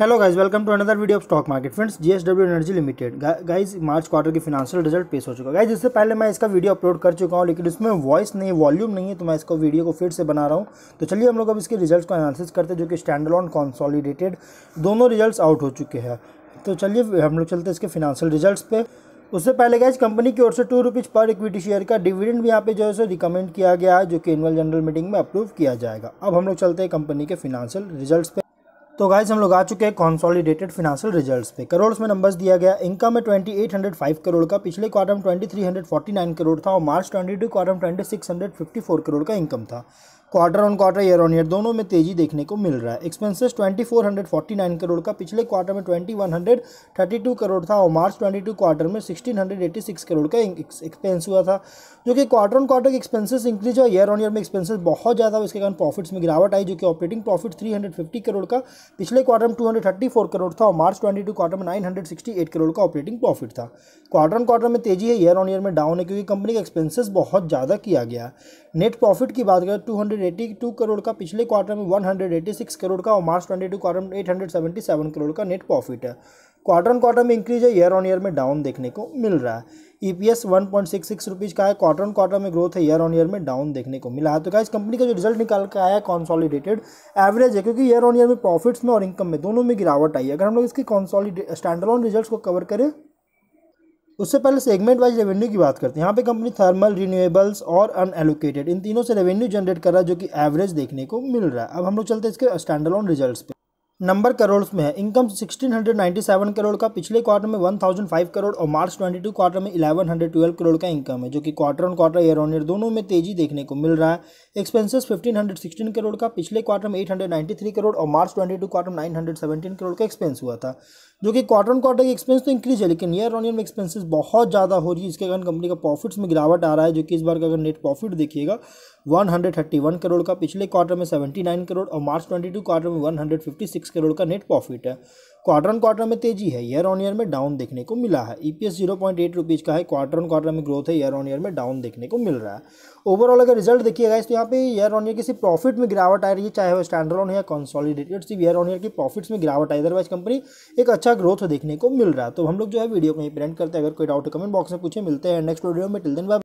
hello guys welcome to another video of stock market friends GSW energy limited guys March quarter के financial result पेश हो चुका है guys इससे पहले मैं इसका वीडियो अपलोड कर चुका हूँ लेकिन इसमें वॉइस नहीं वॉल्यूम नहीं है तो मैं इसको वीडियो को फिर से बना रहा हूँ तो चलिए हम लोग अब इसके रिजल्ट को एनालिसिस करते हैं जो कि स्टैंड ऑन कॉन्सॉलीडेटेड दोनों रिजल्ट आउट हो चुके हैं तो चलिए हम लोग चलते हैं इसके फिनेंशियल रिजल्ट पे उससे पहले गाइज कंपनी की ओर से टू रुपीज़ पर इक्विटी शेयर का डिविडेंड भी यहाँ पे जो है सो रिकमेंड किया गया है जो कि एनुअल जनरल मीटिंग में अप्रूव किया जाएगा अब हम लोग चलते हैं कंपनी के फिनांशियल रिजल्ट्स पे तो गाइज हम लोग आ चुके हैं कॉन्सॉलिडेटेड फिनेंशियल रिजल्ट्स पे करोड़ में नंबर्स दिया गया इनकम है 2805 करोड़ का पिछले क्वार्टर में 2349 करोड़ था और मार्च 22 क्वार्टर में ट्वेंटी करोड़ का इनकम था quarter on quarter year on year दोनों में तेजी देखने को मिल रहा है एक्सपेंसेस 2449 करोड़ का पिछले क्वार्टर में 2132 करोड़ था और मार्च 22 क्वार्टर में 1686 करोड़ का एक्सपेंस हुआ था जो कि क्वार्टर ऑन क्वार्टर के एक्सपेंसेस इंक्रीज हुआ ईयर ऑन ईयर में एक्सपेंसेस बहुत ज़्यादा उसके कारण प्रॉफिट्स में गिरावट आई जो कि ऑपरेटिंग प्रॉफिट थ्री करोड़ का पिछले क्वार्टर में 234 करोड़ था और मार्च 22 क्वार्टर में 968 करोड़ का ऑपरेटिंग प्रॉफिट था क्वार्टर क्वार्टर में तेजी है ईयर ऑन ईयर में डाउन है क्योंकि कंपनी का एक्सपेंसेस बहुत ज़्यादा किया गया नेट प्रॉफिट की बात करें 282 करोड़ का पिछले क्वार्टर में 186 करोड़ का और मार्च 22 क्वार्टर में 877 करोड़ का नेट प्रॉफिट है क्वार्टर ऑन क्वार्टर में इंक्रीज है ईयर ऑन ईयर में डाउन देखने को मिल रहा है E P S one point six six rupees का है क्वार्टर ऑन क्वार्टर में ग्रोथ है ईयर ऑन ईयर में डाउन देखने को मिला है तो क्या इस कंपनी का जो रिजल्ट निकाल के आया है कॉन्सॉलीडेटेड एवरेज है क्योंकि ईयर ऑन ईयर में प्रॉफिट्स में और इनकम में दोनों में गिरावट आई है अगर हम लोग इसके कॉन्सॉलीडे स्टैंडर्ड रिजल्ट को कवर करें उससे पहले सेगमेंट वाइज रेवेन्यू की बात करते हैं यहाँ पे कंपनी थर्मल रिन्यूएबल्स और अनएलोकेटेड इन तीनों से रेवेन्यू जनरेट कर रहा है जो कि एवरेज देखने को मिल रहा है अब हम लोग चलते हैं इसके स्टैंडर्ड रिजल्ट्स पे नंबर करोड़ में है इनकम 1697 करोड़ का पिछले क्वार्टर में 1005 करोड़ और मार्च 22 क्वार्टर में 1112 करोड़ का इनकम है जो कि quarter on quarter year on year दोनों में तेजी देखने को मिल रहा है एक्सपेंसेस 1516 करोड़ का पिछले क्वार्टर में 893 करोड़ और मार्च 22 क्वार्टर में 917 करोड़ का एक्सपेंस हुआ था जो कि क्वार्टर ऑन क्वार्टर एक्सपेंस तो इंक्रीज है लेकिन ईयर ऑन ईयर में एक्सपेंसेस बहुत ज़्यादा हो रही है इसके कारण कंपनी का प्रॉफिट्स में गिरावट आ रहा है जो कि इस बार का अगर नेट प्रॉफिट देखिएगा 131 करोड़ का पिछले क्वार्टर में 79 करोड़ और मार्च 22 क्वार्टर में 156 सिक्स करोड़ का नेट प्रॉफिट है क्वार्टर ऑन क्वार्टर में तेजी है ईयर ऑन ईयर में डाउन देखने को मिला है EPS zero point eight rupees का है क्वार्टर ऑन क्वार्टर में ग्रोथ है ईयर ऑन ईयर में डाउन देखने को मिल रहा है ओवरऑल अगर रिजल्ट देखिएगा इस तो यहाँ पे ईयर ऑन ईयर किसी प्रॉफिट में गिरावट आ रही है चाहे वो स्टैंडर्ड या कंसॉलिडेटेड सिर्फ ईयर ऑन ईयर की प्रॉफिट्स में गिरावट आई अदरवाइज कंपनी एक अच्छा ग्रोथ देखने को मिल रहा है तो हम लोग जो है वीडियो को यहीं प्रेंट करते हैं अगर कोई डाउट कमेंट बॉक्स में पूछे मिलते हैं नेक्स्ट वीडियो में टिल दिन